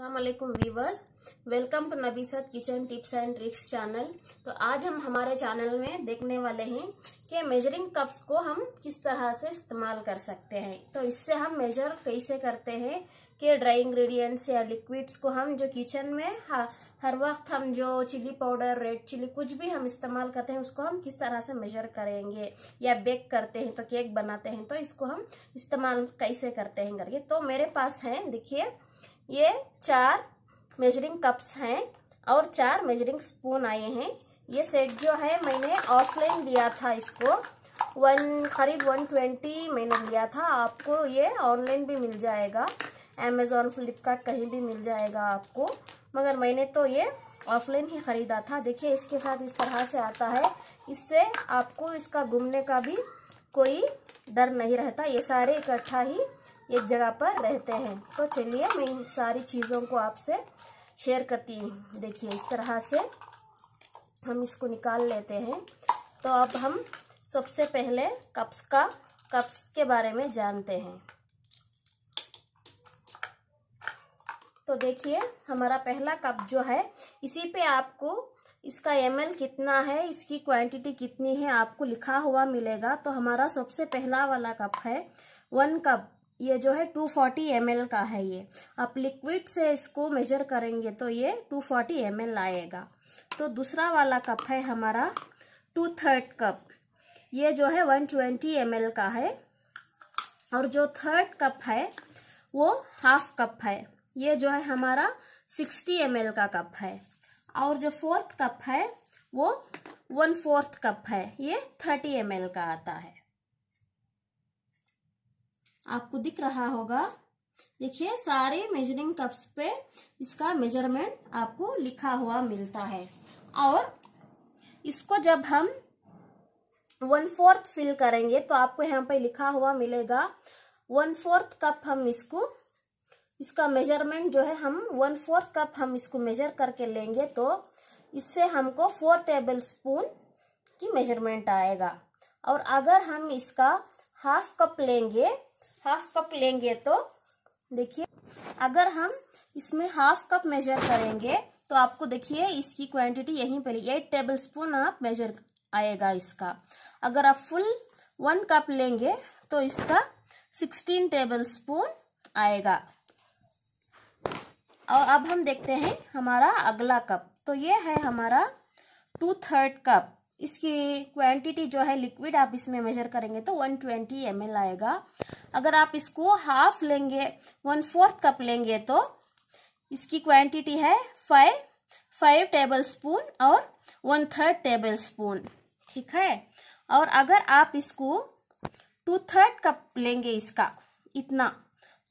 अल्लाम viewers welcome to Nabisat kitchen tips and tricks channel तो आज हम हमारे चैनल में देखने वाले हैं कि मेजरिंग कप्स को हम किस तरह से इस्तेमाल कर सकते हैं तो इससे हम मेजर कैसे करते हैं कि ड्राई इंग्रेडिएंट्स या लिक्विड्स को हम जो किचन में हर वक्त हम जो चिली पाउडर रेड चिली कुछ भी हम इस्तेमाल करते हैं उसको हम किस तरह से मेजर करेंगे या बेक करते हैं तो केक बनाते हैं तो इसको हम इस्तेमाल कैसे करते हैं करके तो मेरे पास है देखिए ये चार मेजरिंग कप्स हैं और चार मेजरिंग स्पून आए हैं ये सेट जो है मैंने ऑफलाइन लिया था इसको वन करीब वन ट्वेंटी मैंने लिया था आपको ये ऑनलाइन भी मिल जाएगा अमेज़ोन फ्लिपकार्ट कहीं भी मिल जाएगा आपको मगर मैंने तो ये ऑफलाइन ही ख़रीदा था देखिए इसके साथ इस तरह से आता है इससे आपको इसका घूमने का भी कोई डर नहीं रहता ये सारे इकट्ठा ही एक जगह पर रहते हैं तो चलिए मैं इन सारी चीज़ों को आपसे शेयर करती हूँ देखिए इस तरह से हम इसको निकाल लेते हैं तो अब हम सबसे पहले कप्स का कप्स के बारे में जानते हैं तो देखिए हमारा पहला कप जो है इसी पे आपको इसका एम कितना है इसकी क्वांटिटी कितनी है आपको लिखा हुआ मिलेगा तो हमारा सबसे पहला वाला कप है वन कप ये जो है 240 फोर्टी का है ये आप लिक्विड से इसको मेजर करेंगे तो ये 240 फोर्टी आएगा तो दूसरा वाला कप है हमारा टू थर्ड कप ये जो है 120 ट्वेंटी का है और जो थर्ड कप है वो हाफ कप है ये जो है हमारा 60 एम का कप है और जो फोर्थ कप है वो वन फोर्थ कप है ये 30 एम का आता है आपको दिख रहा होगा देखिए सारे मेजरिंग कप्स पे इसका मेजरमेंट आपको लिखा हुआ मिलता है और इसको जब हम वन फोर्थ फिल करेंगे तो आपको यहाँ पे लिखा हुआ मिलेगा वन फोर्थ कप हम इसको इसका मेजरमेंट जो है हम वन फोर्थ कप हम इसको मेजर करके लेंगे तो इससे हमको फोर टेबल स्पून की मेजरमेंट आएगा और अगर हम इसका हाफ कप लेंगे हाफ कप लेंगे तो देखिए अगर हम इसमें हाफ कप मेजर करेंगे तो आपको देखिए इसकी क्वांटिटी यहीं पर एट टेबल स्पून आप मेजर आएगा इसका अगर आप फुल वन कप लेंगे तो इसका सिक्सटीन टेबल स्पून आएगा और अब हम देखते हैं हमारा अगला कप तो ये है हमारा टू थर्ड कप इसकी क्वांटिटी जो है लिक्विड आप इसमें मेजर करेंगे तो वन ट्वेंटी एम आएगा अगर आप इसको हाफ लेंगे वन फोर्थ कप लेंगे तो इसकी क्वांटिटी है फाइव फाइव टेबल स्पून और वन थर्ड टेबल स्पून ठीक है और अगर आप इसको टू थर्ड कप लेंगे इसका इतना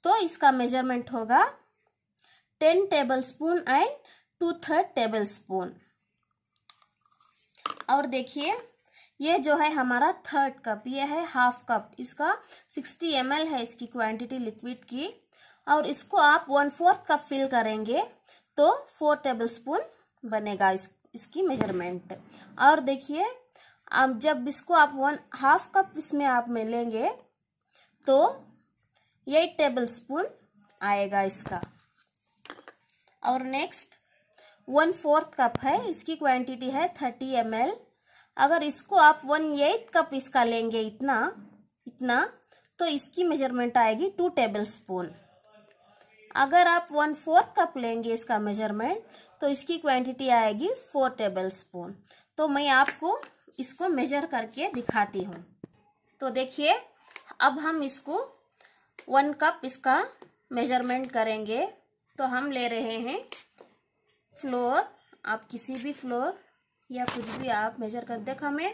तो इसका मेजरमेंट होगा ten tablespoon and two third tablespoon और देखिए ये जो है हमारा थर्ड कप ये है हाफ कप इसका सिक्सटी एम है इसकी क्वांटिटी लिक्विड की और इसको आप वन फोर्थ कप फिल करेंगे तो फोर टेबल स्पून बनेगा इस इसकी मेजरमेंट और देखिए अब जब इसको आप वन हाफ कप इसमें आप मिलेंगे तो एट टेबल स्पून आएगा इसका और नेक्स्ट वन फोर्थ कप है इसकी क्वांटिटी है थर्टी एम अगर इसको आप वन एथ कप इसका लेंगे इतना इतना तो इसकी मेजरमेंट आएगी टू टेबल स्पून अगर आप वन फोर्थ कप लेंगे इसका मेजरमेंट तो इसकी क्वांटिटी आएगी फोर टेबल स्पून तो मैं आपको इसको मेजर करके दिखाती हूँ तो देखिए अब हम इसको वन कप इसका मेजरमेंट करेंगे तो हम ले रहे हैं फ्लोर आप किसी भी फ्लोर या कुछ भी आप मेजर कर देख हमें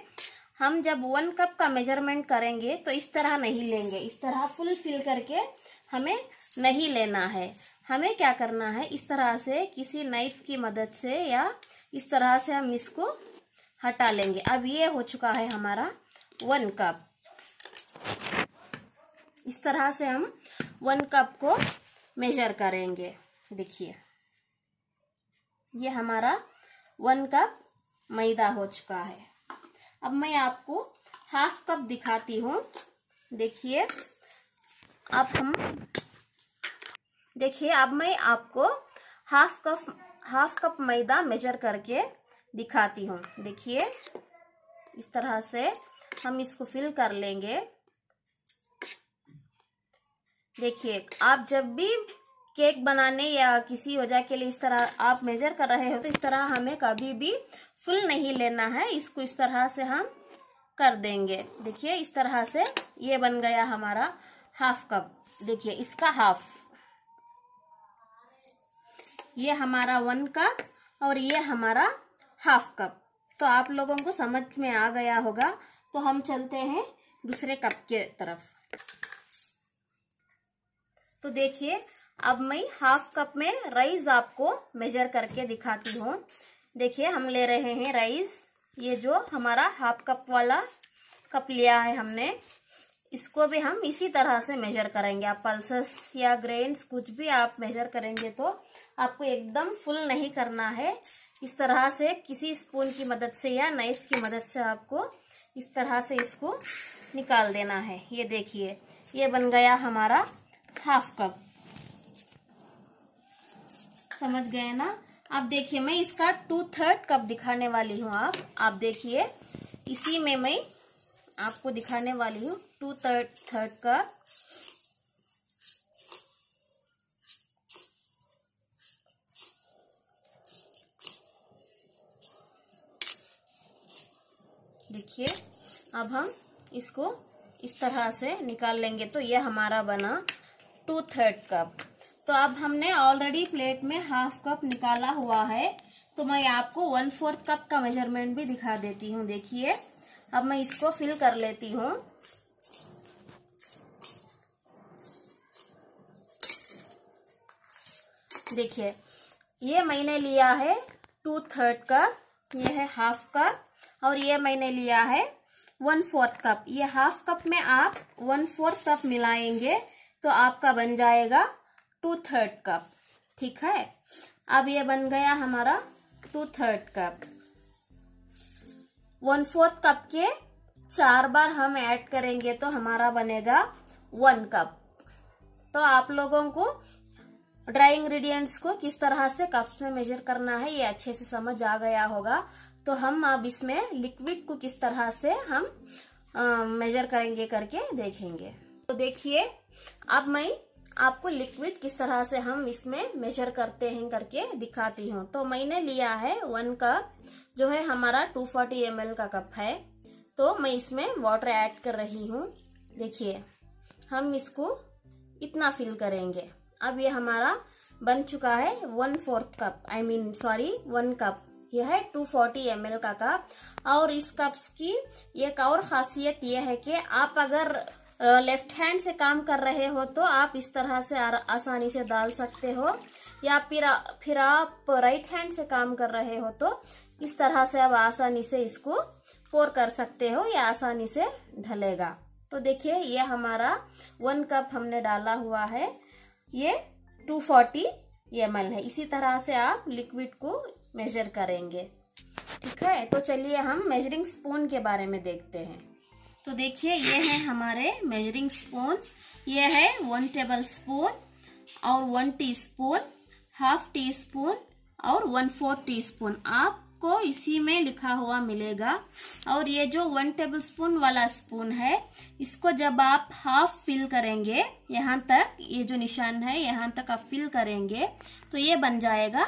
हम जब वन कप का मेजरमेंट करेंगे तो इस तरह नहीं लेंगे इस तरह फुल फिल करके हमें नहीं लेना है हमें क्या करना है इस तरह से किसी नाइफ की मदद से या इस तरह से हम इसको हटा लेंगे अब ये हो चुका है हमारा वन कप इस तरह से हम वन कप को मेजर करेंगे देखिए ये हमारा वन कप मैदा हो चुका है अब मैं आपको हाफ कप दिखाती हूँ देखिए अब हम देखिए अब मैं आपको हाफ कप हाफ कप मैदा मेजर करके दिखाती हूँ देखिए इस तरह से हम इसको फिल कर लेंगे देखिए आप जब भी केक बनाने या किसी वजह के लिए इस तरह आप मेजर कर रहे हो तो इस तरह हमें कभी भी फुल नहीं लेना है इसको इस तरह से हम कर देंगे देखिए इस तरह से ये बन गया हमारा हाफ कप देखिए इसका हाफ ये हमारा वन कप और ये हमारा हाफ कप तो आप लोगों को समझ में आ गया होगा तो हम चलते हैं दूसरे कप के तरफ तो देखिए अब मैं हाफ कप में राइस आपको मेजर करके दिखाती हूँ देखिए हम ले रहे हैं राइस ये जो हमारा हाफ कप वाला कप लिया है हमने इसको भी हम इसी तरह से मेजर करेंगे आप पल्सेस या ग्रेन्स कुछ भी आप मेजर करेंगे तो आपको एकदम फुल नहीं करना है इस तरह से किसी स्पून की मदद से या नाइफ की मदद से आपको इस तरह से इसको निकाल देना है ये देखिए ये बन गया हमारा हाफ कप समझ गए ना अब देखिए मैं इसका टू थर्ड कप दिखाने वाली हूँ आप आप देखिए इसी में मैं आपको दिखाने वाली हूँ टू थर्ड थर्ड कप देखिए अब हम इसको इस तरह से निकाल लेंगे तो यह हमारा बना टू थर्ड कप तो अब हमने ऑलरेडी प्लेट में हाफ कप निकाला हुआ है तो मैं आपको वन फोर्थ कप का मेजरमेंट भी दिखा देती हूँ देखिए अब मैं इसको फिल कर लेती हूँ देखिए ये मैंने लिया है टू थर्ड कप ये है हाफ कप और ये मैंने लिया है वन फोर्थ कप ये हाफ कप में आप वन फोर्थ कप मिलाएंगे तो आपका बन जाएगा टू थर्ड कप ठीक है अब ये बन गया हमारा two third cup one fourth cup के चार बार हम ऐड करेंगे तो हमारा बनेगा वन कप तो आप लोगों को ड्राई इंग्रेडिएंट्स को किस तरह से कप्स में मेजर करना है ये अच्छे से समझ आ गया होगा तो हम अब इसमें लिक्विड को किस तरह से हम मेजर करेंगे करके देखेंगे तो देखिए अब मैं आपको लिक्विड किस तरह से हम इसमें मेजर करते हैं करके दिखाती हूँ तो मैंने लिया है वन कप जो है हमारा 240 फोर्टी का कप है तो मैं इसमें वाटर ऐड कर रही हूँ देखिए हम इसको इतना फिल करेंगे अब ये हमारा बन चुका है one fourth cup I mean sorry one cup यह है 240 फोर्टी का कप और इस कप्स की एक और खासियत यह है कि आप अगर लेफ्ट हैंड से काम कर रहे हो तो आप इस तरह से आसानी से डाल सकते हो या फिर फिर आप राइट हैंड से काम कर रहे हो तो इस तरह से आप आसानी से इसको पोर कर सकते हो या आसानी से ढलेगा तो देखिए ये हमारा वन कप हमने डाला हुआ है ये 240 फोर्टी है इसी तरह से आप लिक्विड को मेजर करेंगे ठीक है तो चलिए हम मेजरिंग स्पून के बारे में देखते हैं तो देखिए ये है हमारे मेजरिंग स्पून ये है वन टेबल स्पून और one teaspoon half teaspoon और वन फोर्थ टी स्पून आपको इसी में लिखा हुआ मिलेगा और ये जो वन टेबल स्पून वाला स्पून है इसको जब आप हाफ फिल करेंगे यहाँ तक ये जो निशान है यहाँ तक आप फिल करेंगे तो ये बन जाएगा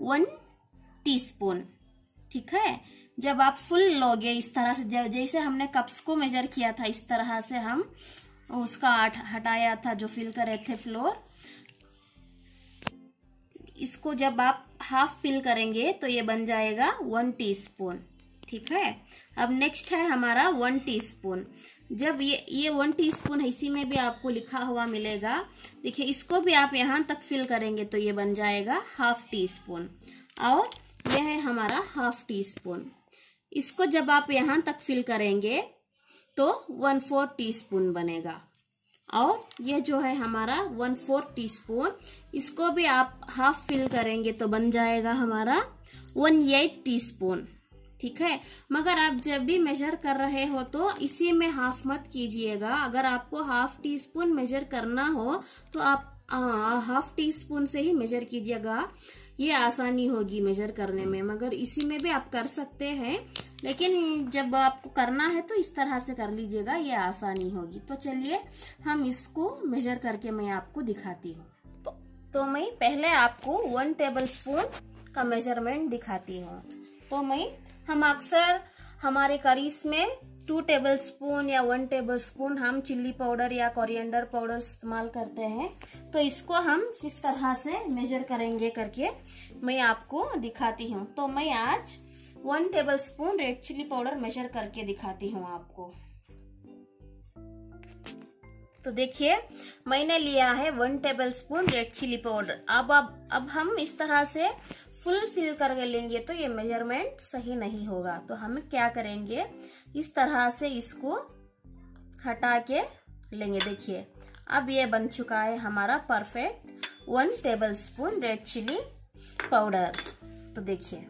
वन टीस्पून ठीक है जब आप फुल लोगे इस तरह से जब जैसे हमने कप्स को मेजर किया था इस तरह से हम उसका हटाया था जो फिल करे थे फ्लोर इसको जब आप हाफ फिल करेंगे तो ये बन जाएगा वन टीस्पून ठीक है अब नेक्स्ट है हमारा वन टीस्पून जब ये ये वन टीस्पून है इसी में भी आपको लिखा हुआ मिलेगा देखिए इसको भी आप यहाँ तक फिल करेंगे तो ये बन जाएगा हाफ टी स्पून और यह है हमारा हाफ टी स्पून इसको जब आप यहां तक फिल करेंगे तो वन फोर टीस्पून बनेगा और ये जो है हमारा वन फोर टीस्पून इसको भी आप हाफ फिल करेंगे तो बन जाएगा हमारा वन एट टीस्पून ठीक है मगर आप जब भी मेजर कर रहे हो तो इसी में हाफ मत कीजिएगा अगर आपको हाफ टी स्पून मेजर करना हो तो आप आ, हाफ टी स्पून से ही मेजर कीजिएगा ये आसानी होगी मेजर करने में मगर इसी में भी आप कर सकते हैं लेकिन जब आपको करना है तो इस तरह से कर लीजिएगा ये आसानी होगी तो चलिए हम इसको मेजर करके मैं आपको दिखाती हूँ तो, तो मैं पहले आपको वन टेबल स्पून का मेजरमेंट दिखाती हूँ तो मैं हम अक्सर हमारे करीस में टू टेबल स्पून या वन टेबल स्पून हम चिल्ली पाउडर या कोरिएंडर पाउडर इस्तेमाल करते हैं तो इसको हम किस तरह से मेजर करेंगे करके मैं आपको दिखाती हूँ तो मैं आज one tablespoon red chilli powder measure करके दिखाती हूँ आपको तो देखिए मैंने लिया है one tablespoon red chilli powder अब अब अब हम इस तरह से फुल फिल कर लेंगे तो ये मेजरमेंट सही नहीं होगा तो हम क्या करेंगे इस तरह से इसको हटा के लेंगे देखिए अब ये बन चुका है हमारा perfect one tablespoon red chilli powder तो देखिए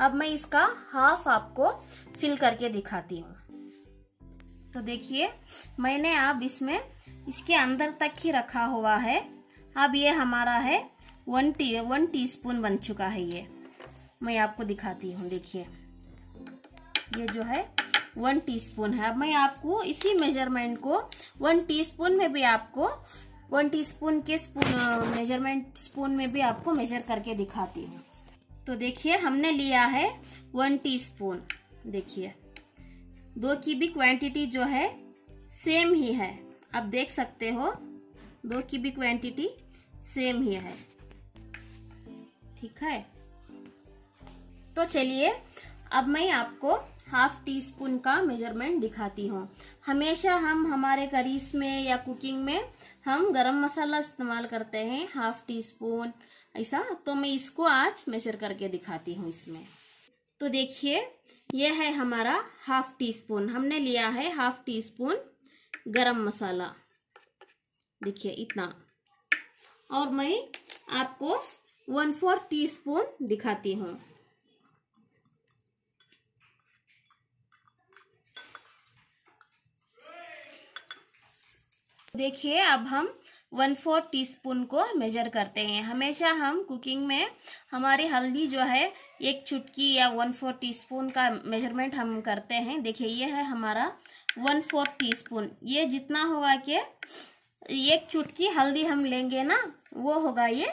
अब मैं इसका हाफ आपको फिल करके दिखाती हूँ तो देखिए मैंने अब इसमें इसके अंदर तक ही रखा हुआ है अब ये हमारा है वन टी वन टीस्पून बन चुका है ये मैं आपको दिखाती हूँ देखिए ये जो है वन टीस्पून है अब मैं आपको इसी मेजरमेंट को वन टीस्पून में भी आपको वन टीस्पून के स्पून मेजरमेंट स्पून में भी आपको मेजर करके दिखाती हूँ तो देखिए हमने लिया है वन टीस्पून देखिए दो की भी क्वांटिटी जो है सेम ही है आप देख सकते हो दो की भी क्वांटिटी सेम ही है ठीक है तो चलिए अब मैं आपको हाफ टी स्पून का मेजरमेंट दिखाती हूँ हमेशा हम हमारे करीस में या कुकिंग में हम गरम मसाला इस्तेमाल करते हैं हाफ टी स्पून ऐसा तो मैं इसको आज मेजर करके दिखाती हूँ इसमें तो देखिए यह है हमारा हाफ टी स्पून हमने लिया है हाफ टी स्पून गरम मसाला देखिए इतना और मैं आपको वन फोर टी स्पून दिखाती हूँ देखिए अब हम वन टी टीस्पून को मेजर करते हैं हमेशा हम कुकिंग में हमारी हल्दी जो है एक चुटकी या वन टी टीस्पून का मेजरमेंट हम करते हैं देखिए ये है हमारा वन टी टीस्पून ये जितना होगा कि एक चुटकी हल्दी हम लेंगे ना वो होगा ये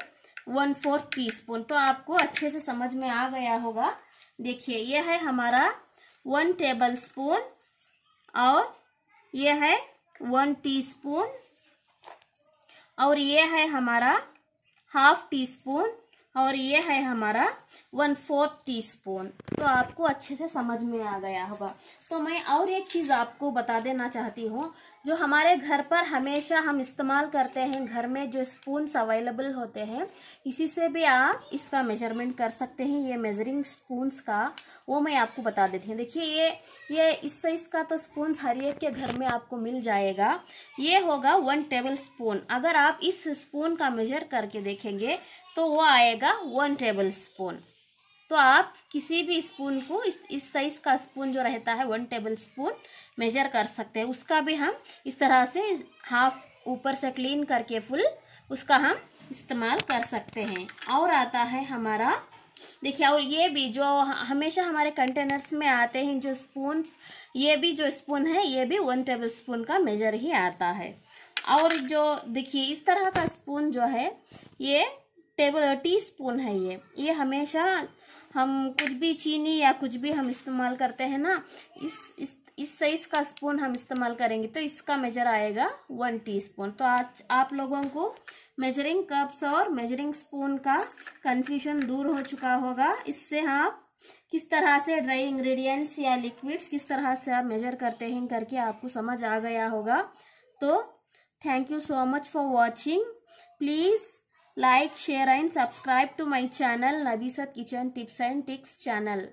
वन फोर्थ टीस्पून तो आपको अच्छे से समझ में आ गया होगा देखिए ये है हमारा वन टेबल स्पून और यह है वन स्पून और ये है हमारा हाफ टी स्पून और ये है हमारा वन फोर्थ टी स्पून तो आपको अच्छे से समझ में आ गया होगा तो मैं और एक चीज़ आपको बता देना चाहती हूँ जो हमारे घर पर हमेशा हम इस्तेमाल करते हैं घर में जो स्पून अवेलेबल होते हैं इसी से भी आप इसका मेजरमेंट कर सकते हैं ये मेजरिंग स्पून्स का वो मैं आपको बता देती हूँ देखिए ये ये इस साइज का तो स्पून हर एक के घर में आपको मिल जाएगा ये होगा वन टेबल स्पून अगर आप इस स्पून का मेजर करके देखेंगे तो वो आएगा वन टेबल स्पून तो आप किसी भी स्पून को इस इस साइज का स्पून जो रहता है वन टेबल स्पून मेजर कर सकते हैं उसका भी हम इस तरह से हाफ ऊपर से क्लीन करके फुल उसका हम इस्तेमाल कर सकते हैं और आता है हमारा देखिए और ये भी जो हमेशा हमारे कंटेनर्स में आते हैं जो स्पून ये भी जो स्पून है ये भी वन टेबल स्पून का मेजर ही आता है और जो देखिए इस तरह का स्पून जो है ये टेबल टी स्पून है ये ये हमेशा हम कुछ भी चीनी या कुछ भी हम इस्तेमाल करते हैं ना इस इस इस साइज का स्पून हम इस्तेमाल करेंगे तो इसका मेजर आएगा वन टीस्पून तो आज आप लोगों को मेजरिंग कप्स और मेजरिंग स्पून का कन्फ्यूजन दूर हो चुका होगा इससे आप हाँ किस तरह से ड्राई इंग्रेडिएंट्स या लिक्विड्स किस तरह से आप मेजर करते हैं करके आपको समझ आ गया होगा तो thank you so much for watching please like share and subscribe to my channel nabisat kitchen tips and tricks channel